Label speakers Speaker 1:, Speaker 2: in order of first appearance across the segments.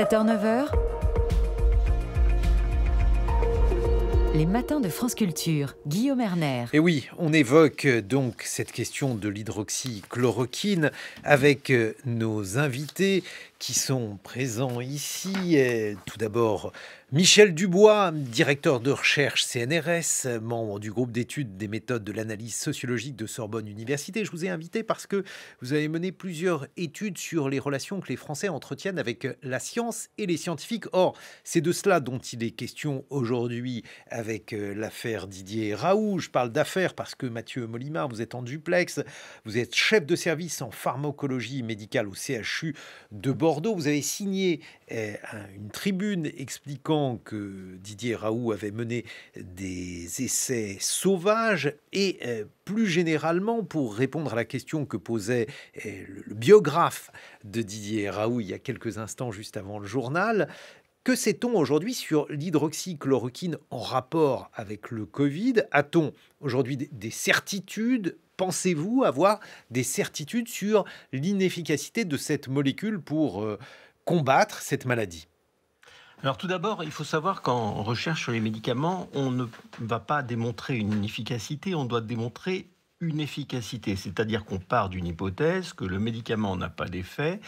Speaker 1: 7h-9h, Les matins de France Culture, Guillaume Erner. Et oui, on évoque euh, donc cette question de l'hydroxychloroquine avec euh, nos invités qui sont présents ici. Tout d'abord, Michel Dubois, directeur de recherche CNRS, membre du groupe d'études des méthodes de l'analyse sociologique de Sorbonne Université, je vous ai invité parce que vous avez mené plusieurs études sur les relations que les Français entretiennent avec la science et les scientifiques. Or, c'est de cela dont il est question aujourd'hui avec euh, l'affaire Didier Raoult. Je parle d'affaires parce que Mathieu Molimar, vous êtes en duplex, vous êtes chef de service en pharmacologie médicale au CHU de Bordeaux. Vous avez signé euh, une tribune expliquant que Didier Raoult avait mené des essais sauvages et euh, plus généralement, pour répondre à la question que posait euh, le biographe de Didier Raoult il y a quelques instants juste avant le journal, que sait-on aujourd'hui sur l'hydroxychloroquine en rapport avec le Covid A-t-on aujourd'hui des certitudes Pensez-vous avoir des certitudes sur l'inefficacité de cette molécule pour euh, combattre cette maladie
Speaker 2: alors tout d'abord, il faut savoir qu'en recherche sur les médicaments, on ne va pas démontrer une efficacité, on doit démontrer une efficacité, c'est-à-dire qu'on part d'une hypothèse que le médicament n'a pas d'effet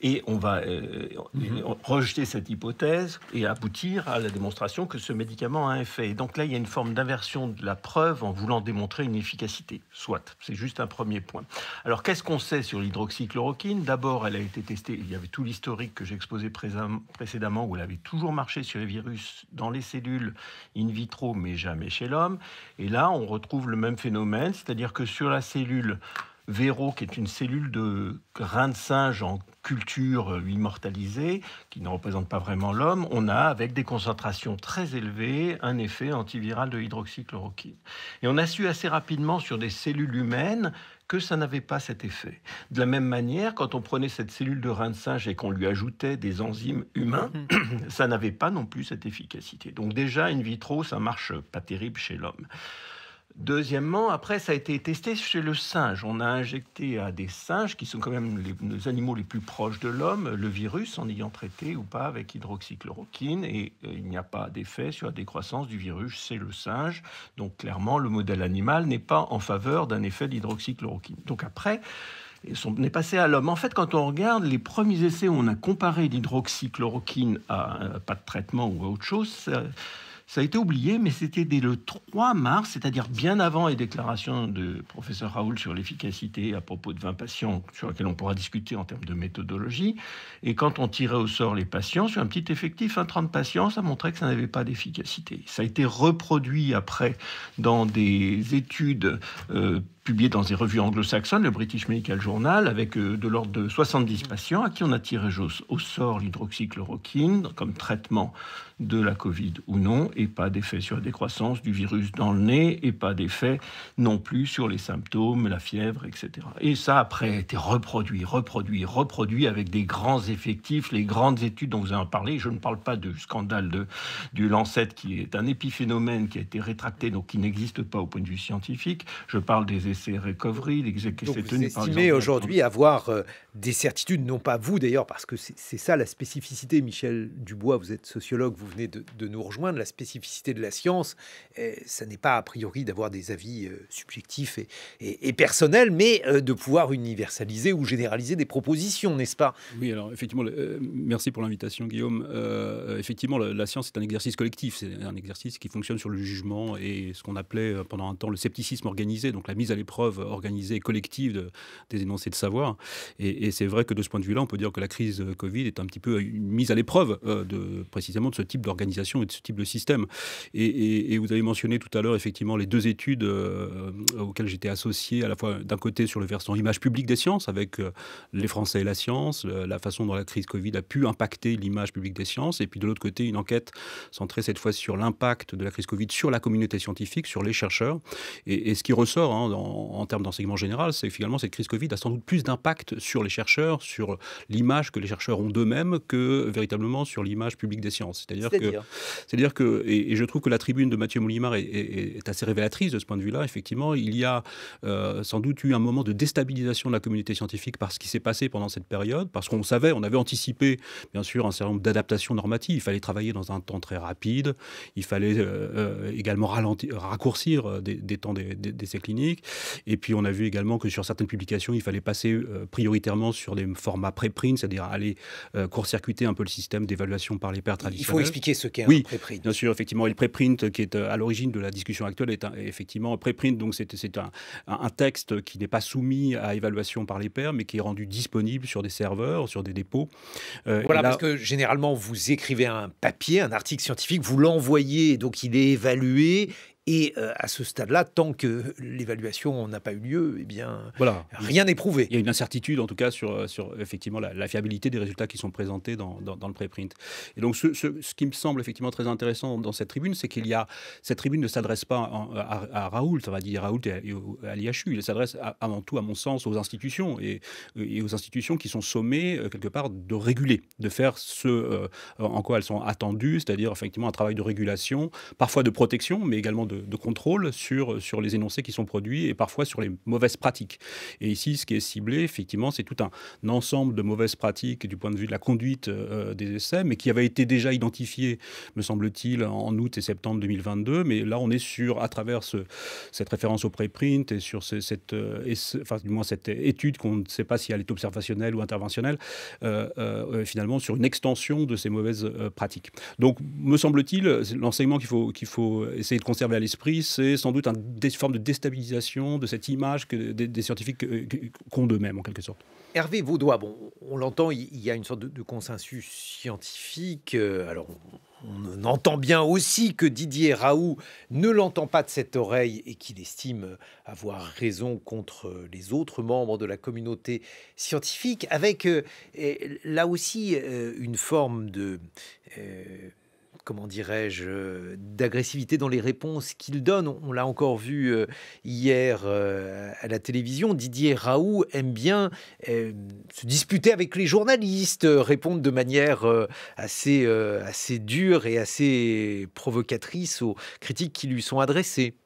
Speaker 2: et on va euh, mhm. euh, rejeter cette hypothèse et aboutir à la démonstration que ce médicament a un effet. Et donc là, il y a une forme d'inversion de la preuve en voulant démontrer une efficacité. Soit, c'est juste un premier point. Alors qu'est-ce qu'on sait sur l'hydroxychloroquine D'abord, elle a été testée, il y avait tout l'historique que j'exposais précédemment, où elle avait toujours marché sur les virus dans les cellules in vitro, mais jamais chez l'homme. Et là, on retrouve le même phénomène, c'est-à-dire que sur la cellule, Vero, qui est une cellule de grain de singe en culture euh, immortalisée, qui ne représente pas vraiment l'homme, on a, avec des concentrations très élevées, un effet antiviral de hydroxychloroquine. Et on a su assez rapidement sur des cellules humaines que ça n'avait pas cet effet. De la même manière, quand on prenait cette cellule de rein de singe et qu'on lui ajoutait des enzymes humains, mm. ça n'avait pas non plus cette efficacité. Donc déjà, in vitro, ça marche pas terrible chez l'homme. Deuxièmement, après, ça a été testé chez le singe. On a injecté à des singes, qui sont quand même les, animaux les plus proches de l'homme, le virus en ayant traité ou pas avec hydroxychloroquine. Et euh, il n'y a pas d'effet sur la décroissance du virus chez le singe. Donc clairement, le modèle animal n'est pas en faveur d'un effet d'hydroxychloroquine. Donc après, on est passé à l'homme. En fait, quand on regarde les premiers essais où on a comparé l'hydroxychloroquine à pas de traitement ou à autre chose, ça a été oublié, mais c'était dès le 3 mars, c'est-à-dire bien avant les déclarations de professeur Raoul sur l'efficacité à propos de 20 patients sur lesquels on pourra discuter en termes de méthodologie. Et quand on tirait au sort les patients, sur un petit effectif, 20 hein, 30 patients, ça montrait que ça n'avait pas d'efficacité. Ça a été reproduit après dans des études euh, publié dans des revues anglo-saxonnes, le British Medical Journal, avec euh, de l'ordre de 70 patients à qui on a tiré au sort l'hydroxychloroquine comme traitement de la Covid ou non, et pas d'effet sur la décroissance du virus dans le nez, et pas d'effet non plus sur les symptômes, la fièvre, etc. Et ça, après, a été reproduit, reproduit, reproduit avec des grands effectifs, les grandes études dont vous avez parlé. Je ne parle pas du scandale de, du Lancet, qui est un épiphénomène qui a été rétracté, donc qui n'existe pas au point de vue scientifique. Je parle des c'est recovery, l'exécution. Vous tenue, estimez
Speaker 1: aujourd'hui avoir euh, des certitudes, non pas vous d'ailleurs, parce que c'est ça la spécificité, Michel Dubois, vous êtes sociologue, vous venez de, nous rejoindre, la spécificité de la science, euh, ça n'est pas a priori d'avoir des avis euh, subjectifs et, personnels, mais de pouvoir universaliser ou généraliser des propositions, n'est-ce pas Oui, alors effectivement, merci
Speaker 3: pour l'invitation Guillaume. effectivement, la, science est un exercice collectif, c'est un exercice qui fonctionne sur le jugement et ce qu'on appelait pendant un temps le scepticisme organisé, donc la mise à preuves organisée et collective de, des énoncés de savoir. Et, c'est vrai que de ce point de vue-là, on peut dire que la crise euh, Covid est un petit peu une mise à l'épreuve euh, de, précisément de ce type d'organisation et de ce type de système. Et, vous avez mentionné tout à l'heure effectivement les deux études euh, auxquelles j'étais associé, à la fois d'un côté sur le versant image publique des sciences, avec les Français et la science, la façon dont la crise Covid a pu impacter l'image publique des sciences, et puis de l'autre côté une enquête centrée cette fois sur l'impact de la crise Covid sur la communauté scientifique, sur les chercheurs. Et, ce qui ressort hein, dans, en termes d'enseignement général, c'est finalement cette crise Covid a sans doute plus d'impact sur les chercheurs, sur l'image que les chercheurs ont d'eux-mêmes, que véritablement sur l'image publique des sciences. C'est-à-dire que, c'est-à-dire que, et, je trouve que la tribune de Mathieu Moulimard est, assez révélatrice de ce point de vue-là. Effectivement, il y a euh, sans doute eu un moment de déstabilisation de la communauté scientifique par ce qui s'est passé pendant cette période, parce qu'on savait, on avait anticipé, bien sûr, un certain nombre d'adaptations normatives. Il fallait travailler dans un temps très rapide, il fallait euh, euh, également ralentir, raccourcir des, temps des, essais cliniques. Et puis on a vu également que sur certaines publications, il fallait passer euh, prioritairement sur des formats pré cest c'est-à-dire aller euh, court-circuiter un peu le système d'évaluation par les pairs traditionnels. Il faut expliquer ce qu'est oui, un pré-print. Bien sûr, effectivement, et le pré qui est euh, à l'origine de la discussion actuelle est, effectivement pré-print, donc c'est un, texte qui n'est pas soumis à évaluation par les pairs, mais qui est rendu disponible sur des serveurs, sur des dépôts. voilà, parce que
Speaker 1: généralement, vous écrivez un papier, un article scientifique, vous l'envoyez, donc il est évalué, et euh, à ce stade-là, tant que l'évaluation n'a pas eu lieu, eh bien,
Speaker 3: voilà. rien n'est prouvé. Il y a une incertitude, en tout cas, sur, euh, sur effectivement la, fiabilité des résultats qui sont présentés dans, dans, le préprint. Et donc, ce, ce, ce, qui me semble effectivement très intéressant dans cette tribune, c'est qu'il y a. Cette tribune ne s'adresse pas euh, à, à, Raoult, va dire Raoul et à, l'IHU. Il s'adresse avant tout, à mon sens, aux institutions et, et, aux institutions qui sont sommées, quelque part, de réguler, de faire ce en quoi elles sont attendues, c'est-à-dire effectivement un travail de régulation, parfois de protection, mais également de de, contrôle sur, sur les énoncés qui sont produits et parfois sur les mauvaises pratiques. Et ici, ce qui est ciblé, effectivement, c'est tout un, ensemble de mauvaises pratiques du point de vue de la conduite euh, des essais, mais qui avait été déjà identifié, me semble-t-il, en août et septembre 2022. Mais là, on est sur, à travers cette référence au préprint et sur cette, euh, du moins cette étude qu'on ne sait pas si elle est observationnelle ou interventionnelle, euh, finalement, sur une extension de ces mauvaises pratiques. Donc, me semble-t-il, l'enseignement qu'il faut, qu'il faut essayer de conserver à l'esprit, c'est sans doute une forme de déstabilisation de cette image que des, scientifiques euh,
Speaker 1: qu'ont d'eux-mêmes, en quelque sorte. Hervé Vaudois, bon, on l'entend, il y a une sorte de, consensus scientifique. Euh, alors, on entend bien aussi que Didier Raoult ne l'entend pas de cette oreille et qu'il estime avoir raison contre les autres membres de la communauté scientifique, avec euh, là aussi une forme de comment dirais-je, euh, d'agressivité dans les réponses qu'il donne. On, l'a encore vu euh, hier euh, à la télévision. Didier Raoult aime bien se disputer avec les journalistes, répondre de manière assez, assez dure et assez provocatrice aux critiques qui lui sont adressées.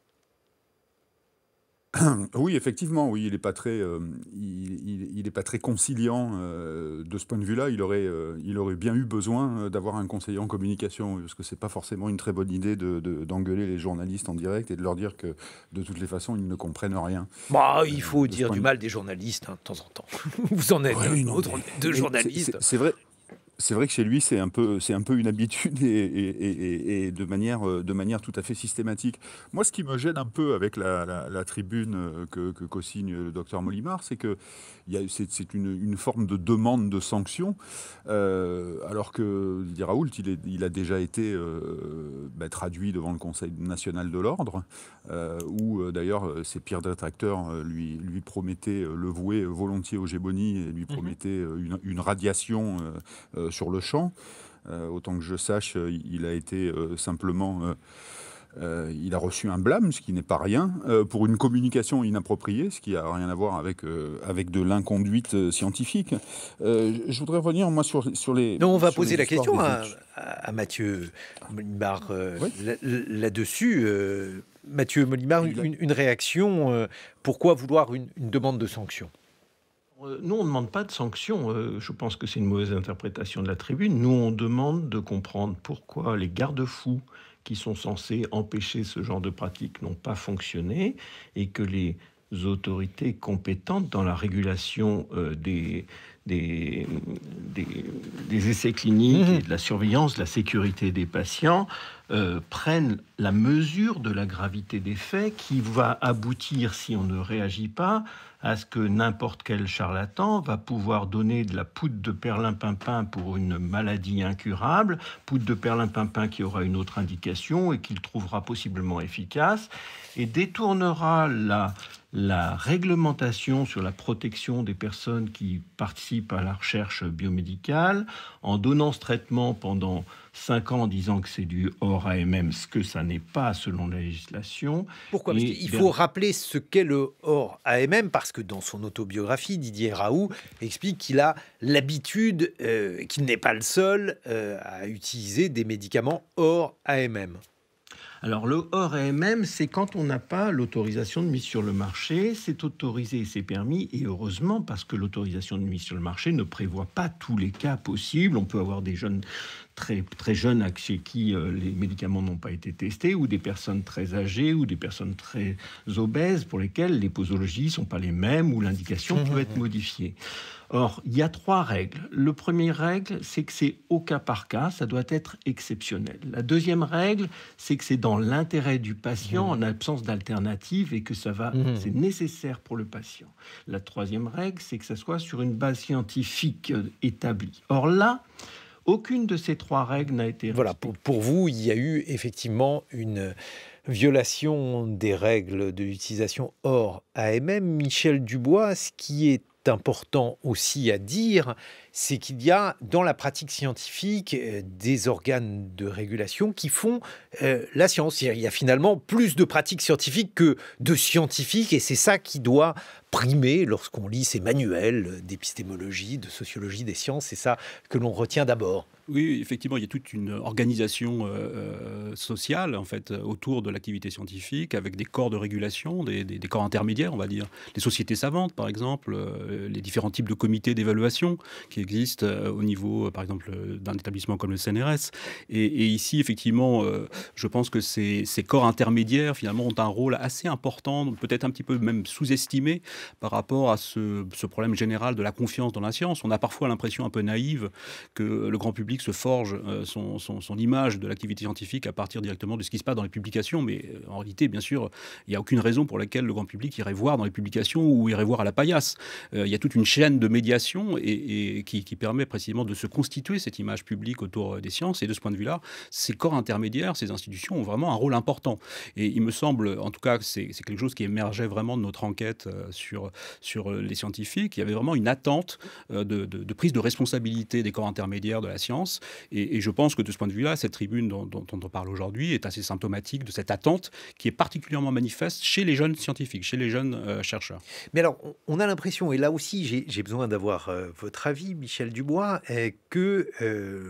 Speaker 1: Oui, effectivement, oui, il n'est pas très, euh,
Speaker 4: il, il, pas très conciliant euh, de ce point de vue-là. Il aurait, euh, il aurait bien eu besoin d'avoir un conseiller en communication, parce que c'est pas forcément une très bonne idée d'engueuler de, d'engueuler les journalistes en direct et de leur dire que de toutes les façons ils ne comprennent rien. Bah, il faut dire du mal
Speaker 1: des journalistes hein, de temps en temps. Vous en êtes un autre, deux journalistes.
Speaker 4: C'est vrai, c'est vrai que chez lui, c'est un peu, c'est un peu une habitude et, de, manière, euh, de manière tout à fait systématique. Moi, ce qui me gêne un peu avec la, tribune euh, que, que co-signe le docteur Molimar, c'est que c'est, une, forme de demande de sanction, euh, alors que dit Raoult, il, est, il a déjà été bah, traduit devant le Conseil national de l'ordre, où d'ailleurs ses pires détracteurs lui, lui promettaient le vouer volontiers au Géboni et lui mhm. promettaient une, une, radiation sur le champ. Euh, autant que je sache, euh, il a été euh, simplement... il a reçu un blâme, ce qui n'est pas rien, pour une communication inappropriée, ce qui n'a rien à voir avec, avec de l'inconduite scientifique. je voudrais revenir, moi, sur, sur les... Non, on va poser la question à,
Speaker 1: Mathieu Molimar là-dessus. Mathieu Molimar, une, réaction. pourquoi vouloir une demande de sanction
Speaker 2: euh, nous, on ne demande pas de sanctions. Euh, je pense que c'est une mauvaise interprétation de la tribune. Nous, on demande de comprendre pourquoi les garde-fous qui sont censés empêcher ce genre de pratiques n'ont pas fonctionné et que les autorités compétentes dans la régulation euh, des, essais cliniques mmh. et de la surveillance, de la sécurité des patients euh, prennent la mesure de la gravité des faits qui va aboutir, si on ne réagit pas, à ce que n'importe quel charlatan va pouvoir donner de la poudre de perlimpinpin pour une maladie incurable, poudre de perlimpinpin qui aura une autre indication et qu'il trouvera possiblement efficace, et détournera la réglementation sur la protection des personnes qui participent à la recherche biomédicale en donnant ce traitement pendant Cinq ans en disant que c'est du hors AMM, ce que ça n'est pas selon la législation. Pourquoi Parce qu'il faut
Speaker 1: rappeler ce qu'est le hors AMM, parce que dans son autobiographie, Didier Raoult explique qu'il a l'habitude, euh, qu'il n'est pas le seul euh, à utiliser des médicaments hors AMM. Alors le hors
Speaker 2: AMM, c'est quand on n'a pas l'autorisation de mise sur le marché, c'est autorisé et c'est permis, et heureusement parce que l'autorisation de mise sur le marché ne prévoit pas tous les cas possibles. On peut avoir des jeunes très, jeunes chez qui euh, les médicaments n'ont pas été testés, ou des personnes très âgées, ou des personnes très obèses pour lesquelles les posologies ne sont pas les mêmes, ou l'indication peut mmh, mmh, être mmh. modifiée. Or, il y a trois règles. Le premier règle, c'est que c'est au cas par cas, ça doit être exceptionnel. La deuxième règle, c'est que c'est dans l'intérêt du patient mmh. en absence d'alternative et que ça va, mmh. c'est nécessaire pour le patient. La troisième règle, c'est que ça soit sur une base scientifique euh, établie. Or là, aucune
Speaker 1: de ces trois règles n'a été. Voilà, pour, pour, vous, il y a eu effectivement une violation des règles de l'utilisation hors AMM. Michel Dubois, ce qui est important aussi à dire, c'est qu'il y a dans la pratique scientifique euh, des organes de régulation qui font euh, la science. Il y a finalement plus de pratiques scientifiques que de scientifiques et c'est ça qui doit primé lorsqu'on lit ces manuels d'épistémologie, de sociologie des sciences. C'est ça que l'on retient d'abord.
Speaker 3: Oui, effectivement, il y a toute une organisation euh, euh, sociale en fait autour de l'activité scientifique, avec des corps de régulation, des, corps intermédiaires, on va dire, les sociétés savantes, par exemple, euh, les différents types de comités d'évaluation qui existent au niveau, par exemple, d'un établissement comme le CNRS. Et, ici, effectivement, je pense que ces, ces, corps intermédiaires finalement ont un rôle assez important, peut-être un petit peu même sous-estimé, par rapport à ce, problème général de la confiance dans la science. On a parfois l'impression un peu naïve que le grand public se forge euh, son, image de l'activité scientifique à partir directement de ce qui se passe dans les publications, mais euh, en réalité, bien sûr, il n'y a aucune raison pour laquelle le grand public irait voir dans les publications ou irait voir à la paillasse. Euh, il y a toute une chaîne de médiation et, qui, permet précisément de se constituer cette image publique autour des sciences. Et de ce point de vue-là, ces corps intermédiaires, ces institutions ont vraiment un rôle important. Et il me semble, en tout cas, que c'est quelque chose qui émergeait vraiment de notre enquête sur sur, euh, les scientifiques. Il y avait vraiment une attente euh, de, prise de responsabilité des corps intermédiaires de la science. Et, je pense que de ce point de vue-là, cette tribune dont, on parle aujourd'hui est assez symptomatique de cette attente qui est particulièrement manifeste chez les jeunes scientifiques, chez les jeunes euh, chercheurs.
Speaker 1: Mais alors, on a l'impression, et là aussi j'ai besoin d'avoir votre avis, Michel Dubois, que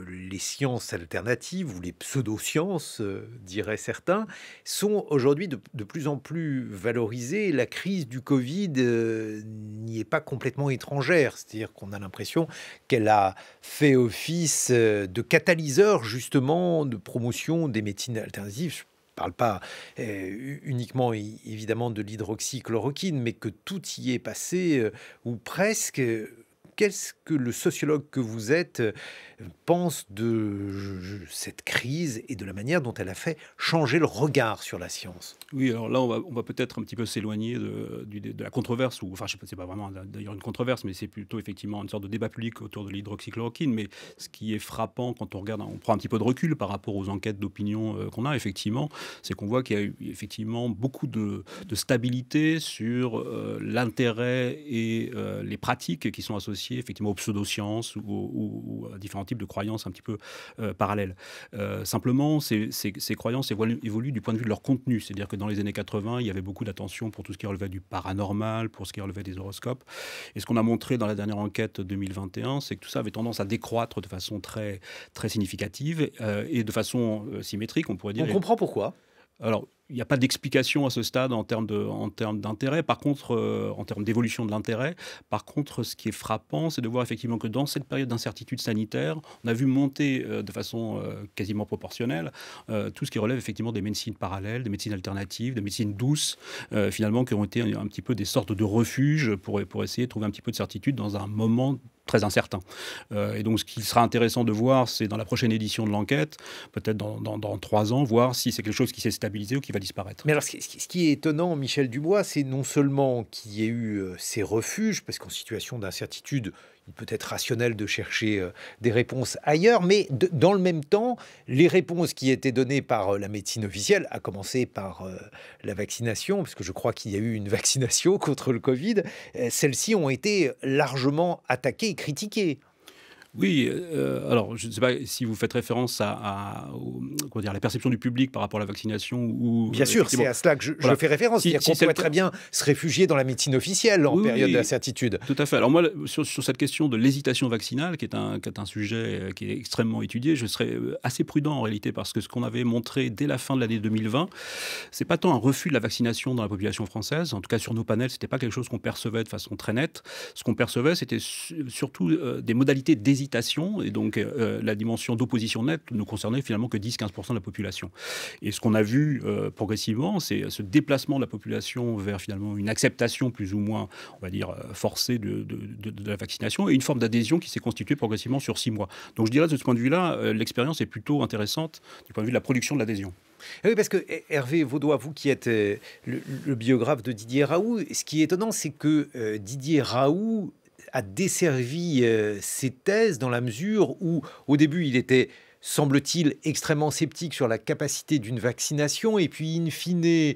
Speaker 1: les sciences alternatives ou les pseudo-sciences, diraient certains, sont aujourd'hui de, de, plus en plus valorisées. La crise du Covid euh, n'y est pas complètement étrangère. C'est-à-dire qu'on a l'impression qu'elle a fait office euh, de catalyseur justement de promotion des médecines alternatives. Je parle pas euh, uniquement évidemment de l'hydroxychloroquine, mais que tout y est passé, ou presque, Qu'est-ce que le sociologue que vous êtes euh, pense de cette crise et de la manière dont elle a fait changer le regard sur la science
Speaker 3: Oui, alors là, on va, on va peut-être un petit peu s'éloigner de, de, la controverse, ou enfin, je sais pas, c'est pas vraiment d'ailleurs une controverse, mais c'est plutôt effectivement une sorte de débat public autour de l'hydroxychloroquine. Mais ce qui est frappant quand on regarde, on prend un petit peu de recul par rapport aux enquêtes d'opinion euh, qu'on a, effectivement, c'est qu'on voit qu'il y a eu effectivement beaucoup de, stabilité sur euh, l'intérêt et les pratiques qui sont associées effectivement aux pseudo ou, ou, à différents types de croyances un petit peu euh, parallèles. Euh, simplement, ces, ces, croyances évoluent, du point de vue de leur contenu, c'est-à-dire que dans les années 80, il y avait beaucoup d'attention pour tout ce qui relevait du paranormal, pour ce qui relevait des horoscopes. Et ce qu'on a montré dans la dernière enquête 2021, c'est que tout ça avait tendance à décroître de façon très, très significative euh, et de façon symétrique, on pourrait dire. On comprend pourquoi. Alors, il n'y a pas d'explication à ce stade en termes, de, en termes d'intérêt, par contre, euh, en termes d'évolution de l'intérêt. Par contre, ce qui est frappant, c'est de voir effectivement que dans cette période d'incertitude sanitaire, on a vu monter euh, de façon euh, quasiment proportionnelle tout ce qui relève effectivement des médecines parallèles, des médecines alternatives, des médecines douces, finalement, qui ont été un, petit peu des sortes de refuges pour, pour essayer de trouver un petit peu de certitude dans un moment très incertain. et donc, ce qui sera intéressant de voir, c'est dans la prochaine édition de l'enquête, peut-être dans, dans, dans, trois ans, voir si c'est quelque chose qui s'est stabilisé ou qui va
Speaker 1: mais alors, ce qui est étonnant, Michel Dubois, c'est non seulement qu'il y ait eu euh, ces refuges, parce qu'en situation d'incertitude, il peut être rationnel de chercher euh, des réponses ailleurs, mais dans le même temps, les réponses qui étaient données par euh, la médecine officielle, à commencer par la vaccination, parce que je crois qu'il y a eu une vaccination contre le Covid, celles-ci ont été largement attaquées et critiquées. Oui, euh, alors je ne sais pas si
Speaker 3: vous faites référence à, dire, la perception du public par rapport à la vaccination. Ou, bien sûr, c'est à cela que je, fais référence. on pourrait très bien
Speaker 1: se réfugier dans la médecine officielle en période
Speaker 3: d'incertitude. Tout à fait. Alors moi, sur, cette question de l'hésitation vaccinale, qui est, un, un sujet euh, qui est extrêmement étudié, je serais euh, assez prudent en réalité, parce que ce qu'on avait montré dès la fin de l'année 2020, c'est pas tant un refus de la vaccination dans la population française, en tout cas sur nos panels, c'était pas quelque chose qu'on percevait de façon très nette. Ce qu'on percevait, c'était surtout des modalités d'hésitation et donc euh, euh, la dimension d'opposition nette ne concernait finalement que 10-15% de la population. Et ce qu'on a vu euh, progressivement, c'est ce déplacement de la population vers finalement une acceptation plus ou moins, on va dire, forcée de, la vaccination, et une forme d'adhésion qui s'est constituée progressivement sur six mois. Donc je dirais de ce point de vue-là,
Speaker 1: l'expérience est plutôt intéressante du point de vue de la production de l'adhésion. Eh oui, parce que Hervé Vaudois, vous qui êtes le, biographe de Didier Raoult, ce qui est étonnant, c'est que Didier Raoult a desservi euh, ses thèses dans la mesure où, au début, il était semble-t-il, extrêmement sceptique sur la capacité d'une vaccination. Et puis, in fine, euh,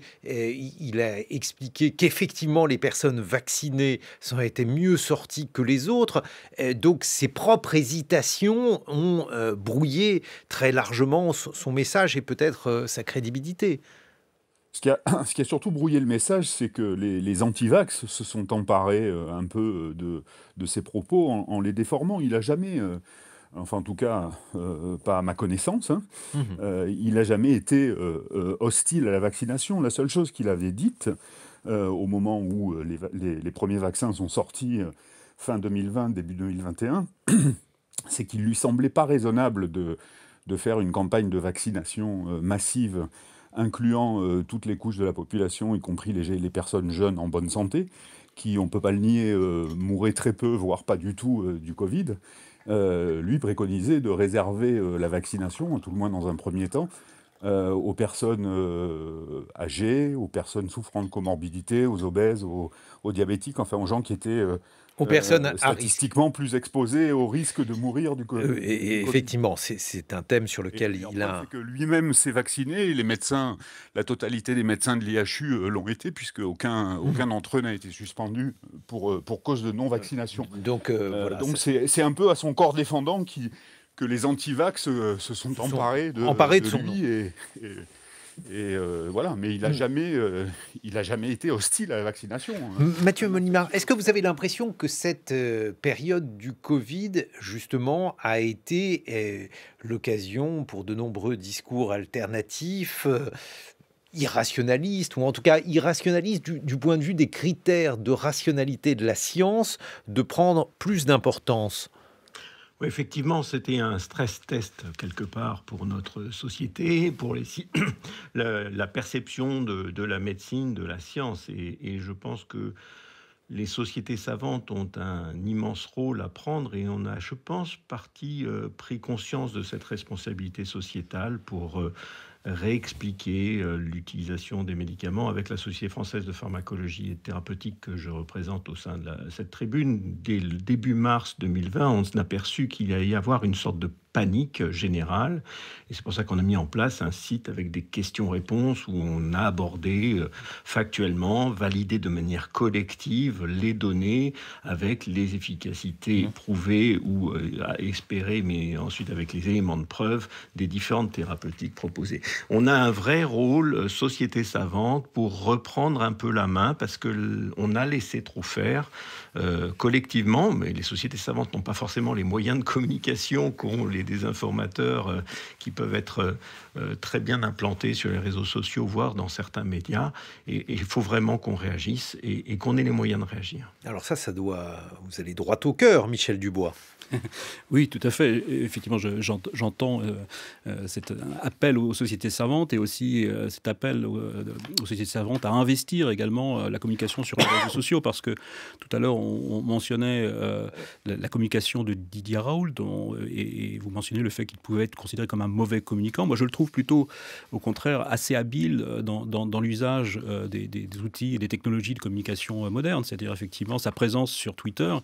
Speaker 1: il a expliqué qu'effectivement, les personnes vaccinées s'en étaient mieux sorties que les autres. Euh, donc, ses propres hésitations ont brouillé très largement son message et peut-être sa crédibilité. Ce
Speaker 4: qui, a, surtout brouillé le message, c'est que les, les antivax se sont emparés euh, un peu euh, de, de ses propos en, les déformant. Il n'a jamais, euh, enfin en tout cas pas à ma connaissance, hein, mhm. il n'a jamais été hostile à la vaccination. La seule chose qu'il avait dite au moment où les, premiers vaccins sont sortis fin 2020, début 2021, c'est qu'il ne lui semblait pas raisonnable de, de faire une campagne de vaccination massive incluant euh, toutes les couches de la population, y compris les, personnes jeunes en bonne santé, qui, on ne peut pas le nier, euh, mouraient très peu, voire pas du tout euh, du Covid, lui préconisait de réserver la vaccination, tout le moins dans un premier temps, euh, aux personnes euh, âgées, aux personnes souffrant de comorbidité, aux obèses, aux, diabétiques, enfin aux gens qui étaient artistiquement euh, aux personnes statistiquement plus exposés au risque de mourir du, et, effectivement, c'est un thème sur lequel il a. Que lui-même s'est vacciné, les médecins, la totalité des médecins de l'IHU l'ont été, puisque aucun, mhm. aucun d'entre eux n'a été suspendu pour, pour cause de non-vaccination. Donc donc c'est un peu à son corps défendant qui que les antivax
Speaker 1: euh, se, se sont, emparés de, son lui
Speaker 4: et, euh, voilà, mais il n'a mm. jamais, euh, jamais été hostile à la vaccination. Hein.
Speaker 1: Mathieu Monimard, est-ce que vous avez l'impression que cette période du Covid, justement, a été l'occasion pour de nombreux discours alternatifs, irrationalistes, ou en tout cas irrationalistes, du, point de vue des critères de rationalité de la science, de prendre plus d'importance
Speaker 2: effectivement, c'était un stress test quelque part pour notre société, pour les, la, perception de, la médecine, de la science. Et, je pense que les sociétés savantes ont un immense rôle à prendre et on a, je pense, partie euh, pris conscience de cette responsabilité sociétale pour... Euh, réexpliquer euh, l'utilisation des médicaments avec la française de pharmacologie et thérapeutique que je représente au sein de cette tribune. Dès le début mars 2020, on s'est aperçu qu'il allait y avoir une sorte de panique générale. Et c'est pour ça qu'on a mis en place un site avec des questions-réponses où on a abordé euh, factuellement, validé de manière collective les données avec les efficacités mmh. prouvées ou euh, espérées, mais ensuite avec les éléments de preuve des différentes thérapeutiques proposées on a un vrai rôle euh, société savante pour reprendre un peu la main parce que a laissé trop faire euh, collectivement, mais les sociétés savantes n'ont pas forcément les moyens de communication qu'ont les désinformateurs euh, qui peuvent être très bien implantés sur les réseaux sociaux, voire dans certains
Speaker 3: médias. Et il faut vraiment qu'on réagisse
Speaker 2: et, et qu'on ait les moyens de réagir.
Speaker 1: Alors ça, ça doit,
Speaker 3: vous allez droit au cœur, Michel Dubois. oui, tout à fait. Effectivement, j'entends euh, euh, cet euh, appel aux sociétés savantes et aussi cet appel aux, sociétés savantes à investir également la communication sur les réseaux sociaux parce que tout à l'heure, on, mentionnait la, communication de Didier Raoult et, vous mentionnez le fait qu'il pouvait être considéré comme un mauvais communicant. Moi, je le trouve plutôt, au contraire, assez habile dans, l'usage des, outils et des technologies de communication moderne. C'est-à-dire, effectivement, sa présence sur Twitter.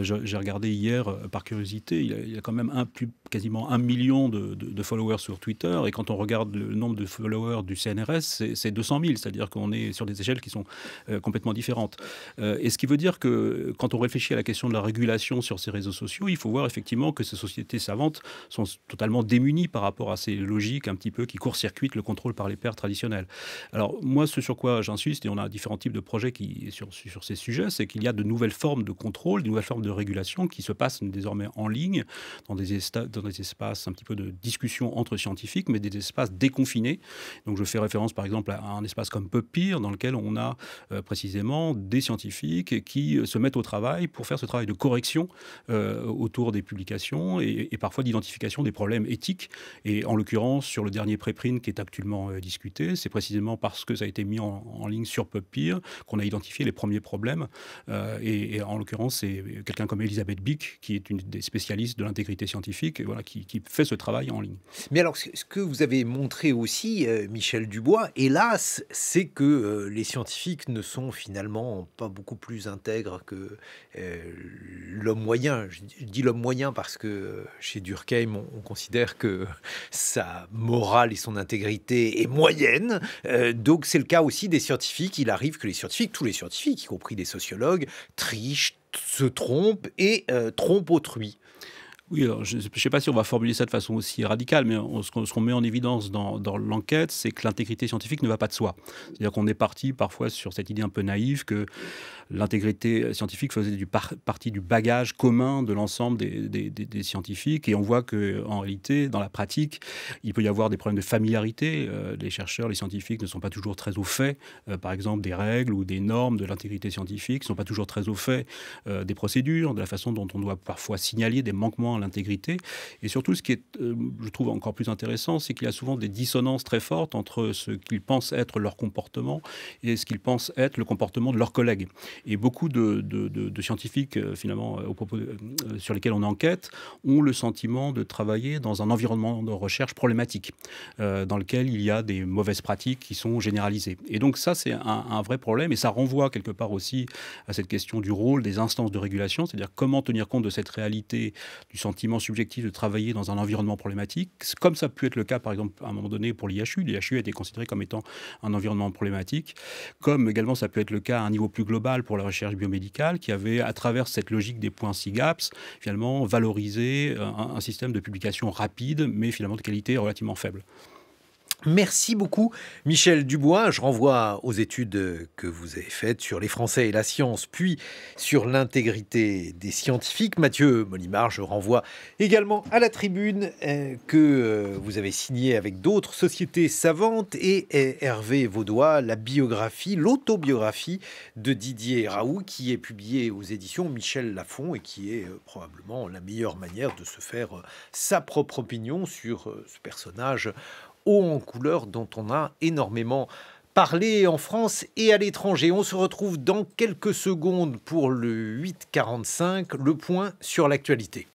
Speaker 3: J'ai regardé hier, par curiosité, il y a, quand même un, plus, quasiment un million de, followers sur Twitter. Et quand on regarde le nombre de followers du CNRS, c'est 200 000. C'est-à-dire qu'on est sur des échelles qui sont euh, complètement différentes. Euh, et ce qui veut dire que quand on réfléchit à la question de la régulation sur ces réseaux sociaux, il faut voir effectivement que ces sociétés savantes sont totalement démunies par rapport à ces logiques un petit peu qui court-circuitent le contrôle par les pairs traditionnels. Alors moi, ce sur quoi j'insiste, et on a différents types de projets qui, sur, sur ces sujets, c'est qu'il y a de nouvelles formes de contrôle, de nouvelles formes de régulation qui se passent désormais mais en ligne, dans des, dans des espaces un petit peu de discussion entre scientifiques, mais des espaces déconfinés. Donc je fais référence par exemple à un espace comme PubPeer dans lequel on a euh, précisément des scientifiques qui euh, se mettent au travail pour faire ce travail de correction euh, autour des publications et, parfois d'identification des problèmes éthiques. Et en l'occurrence, sur le dernier préprint qui est actuellement discuté, c'est précisément parce que ça a été mis en, ligne sur PubPeer qu'on a identifié les premiers problèmes. Et, et, en l'occurrence, c'est quelqu'un comme Elisabeth Bick, qui est une des spécialistes de l'intégrité scientifique voilà, qui, fait ce travail
Speaker 1: en ligne. Mais alors, ce que vous avez montré aussi, euh, Michel Dubois, hélas, c'est que euh, les scientifiques ne sont finalement pas beaucoup plus intègres que euh, l'homme moyen. Je, dis l'homme moyen parce que chez Durkheim, on, on, considère que sa morale et son intégrité est moyenne. donc, c'est le cas aussi des scientifiques. Il arrive que les scientifiques, tous les scientifiques, y compris des sociologues, trichent, se trompe et euh, trompe autrui. Oui, alors je ne sais pas si on va formuler ça de façon aussi
Speaker 3: radicale, mais ce qu'on met en évidence dans, l'enquête, c'est que l'intégrité scientifique ne va pas de soi. C'est-à-dire qu'on est parti parfois sur cette idée un peu naïve que l'intégrité scientifique faisait du partie du bagage commun de l'ensemble des, scientifiques, et on voit qu'en réalité, dans la pratique, il peut y avoir des problèmes de familiarité. Euh, les chercheurs, les scientifiques ne sont pas toujours très au fait, euh, par exemple, des règles ou des normes de l'intégrité scientifique, ne sont pas toujours très au fait euh, des procédures, de la façon dont on doit parfois signaler des manquements l'intégrité. Et surtout, ce qui est, euh, je trouve encore plus intéressant, c'est qu'il y a souvent des dissonances très fortes entre ce qu'ils pensent être leur comportement et ce qu'ils pensent être le comportement de leurs collègues. Et beaucoup de, scientifiques, euh, finalement, euh, au propos sur lesquels on enquête, ont le sentiment de travailler dans un environnement de recherche problématique, dans lequel il y a des mauvaises pratiques qui sont généralisées. Et donc ça, c'est un, un vrai problème et ça renvoie quelque part aussi à cette question du rôle des instances de régulation, c'est-à-dire comment tenir compte de cette réalité du sentiment sentiment subjectif de travailler dans un environnement problématique, comme ça a pu être le cas, par exemple, à un moment donné pour l'IHU. L'IHU a été considéré comme étant un environnement problématique, comme également ça peut être le cas à un niveau plus global pour la recherche biomédicale, qui avait, à travers cette logique des points SIGAPS, finalement valorisé euh, un système de publication rapide,
Speaker 1: mais finalement de qualité relativement faible. Merci beaucoup, Michel Dubois. Je renvoie aux études que vous avez faites sur les Français et la science, puis sur l'intégrité des scientifiques. Mathieu Molimard, je renvoie également à la tribune euh, que euh, vous avez signée avec d'autres sociétés savantes et Hervé Vaudois, la biographie, l'autobiographie de Didier Raoult, qui est publiée aux éditions Michel Lafon et qui est euh, probablement la meilleure manière de se faire sa propre opinion sur ce personnage haut en couleur dont on a énormément parlé en France et à l'étranger. On se retrouve dans quelques secondes pour le 8.45, le point sur l'actualité.